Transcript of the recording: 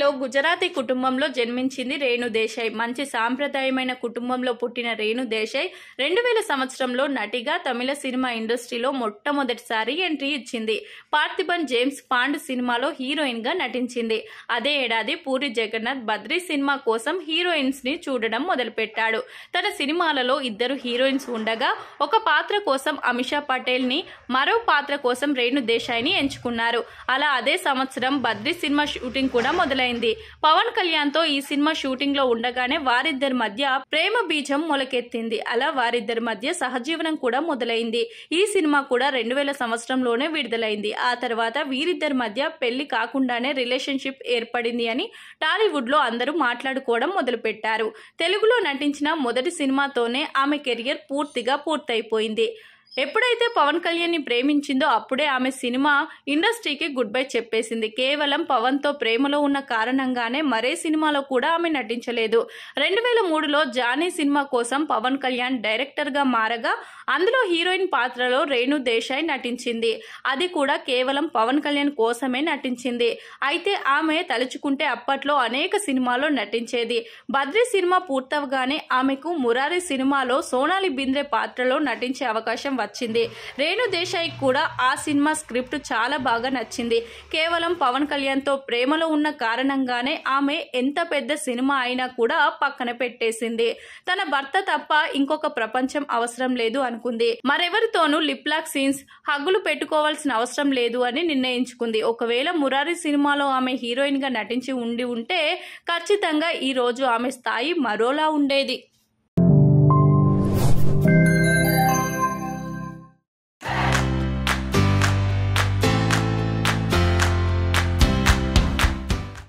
చెన్నైలో గుజరాతీ కుటుంబంలో జన్మించింది రేణు దేశాయ్ మంచి సాంప్రదాయమైన కుటుంబంలో పుట్టిన రేణు దేశాయ్ రెండు వేల సంవత్సరంలో నటిగా తమిళ సినిమా ఇండస్ట్రీలో మొట్టమొదటిసారి ఎంట్రీ ఇచ్చింది పార్థిబన్ జేమ్స్ పాండ్ సినిమాలో హీరోయిన్ గా నటించింది అదే ఏడాది పూరి జగన్నాథ్ బద్రీ సినిమా కోసం హీరోయిన్స్ ని చూడడం మొదలుపెట్టాడు తన సినిమాలలో ఇద్దరు హీరోయిన్స్ ఉండగా ఒక పాత్ర కోసం అమిషా పటేల్ ని మరో పాత్ర కోసం రేణు దేశాయ్ ని ఎంచుకున్నారు అలా అదే సంవత్సరం బద్రీ సినిమా షూటింగ్ కూడా మొదలైంది మొదలైంది పవన్ కళ్యాణ్తో ఈ సినిమా షూటింగ్లో ఉండగానే వారిద్దరి మధ్య ప్రేమ బీజం మొలకెత్తింది అలా వారిద్దరి మధ్య సహజీవనం కూడా మొదలైంది ఈ సినిమా కూడా రెండు వేల సంవత్సరంలోనే విడుదలైంది ఆ తర్వాత వీరిద్దరి మధ్య పెళ్లి కాకుండానే రిలేషన్షిప్ ఏర్పడింది అని టాలీవుడ్లో అందరూ మాట్లాడుకోవడం మొదలుపెట్టారు తెలుగులో నటించిన మొదటి సినిమాతోనే ఆమె కెరియర్ పూర్తిగా పూర్తయిపోయింది ఎప్పుడైతే పవన్ కళ్యాణ్ని ప్రేమించిందో అప్పుడే ఆమె సినిమా ఇండస్ట్రీకి గుడ్ బై చెప్పేసింది కేవలం పవన్తో ప్రేమలో ఉన్న కారణంగానే మరే సినిమాలో కూడా ఆమె నటించలేదు రెండు వేల మూడులో జానీ సినిమా కోసం పవన్ కళ్యాణ్ డైరెక్టర్గా మారగా అందులో హీరోయిన్ పాత్రలో రేణు దేశాయ్ నటించింది అది కూడా కేవలం పవన్ కళ్యాణ్ కోసమే నటించింది అయితే ఆమె తలుచుకుంటే అప్పట్లో అనేక సినిమాల్లో నటించేది బద్రి సినిమా పూర్తవగానే ఆమెకు మురారి సినిమాలో సోనాలి బింద్రే పాత్రలో నటించే అవకాశం వచ్చింది రేణు దేశాయ్ కూడా ఆ సినిమా స్క్రిప్ట్ చాలా బాగా నచ్చింది కేవలం పవన్ కళ్యాణ్తో ప్రేమలో ఉన్న కారణంగానే ఆమె ఎంత పెద్ద సినిమా అయినా కూడా పక్కన పెట్టేసింది తన భర్త తప్ప ఇంకొక ప్రపంచం అవసరం లేదు అనుకుంది మరెవరితోనూ లిప్లాక్ సీన్స్ హగ్గులు పెట్టుకోవాల్సిన అవసరం లేదు అని నిర్ణయించుకుంది ఒకవేళ మురారి సినిమాలో ఆమె హీరోయిన్ గా నటించి ఉండి ఉంటే ఖచ్చితంగా ఈ రోజు ఆమె స్థాయి మరోలా ఉండేది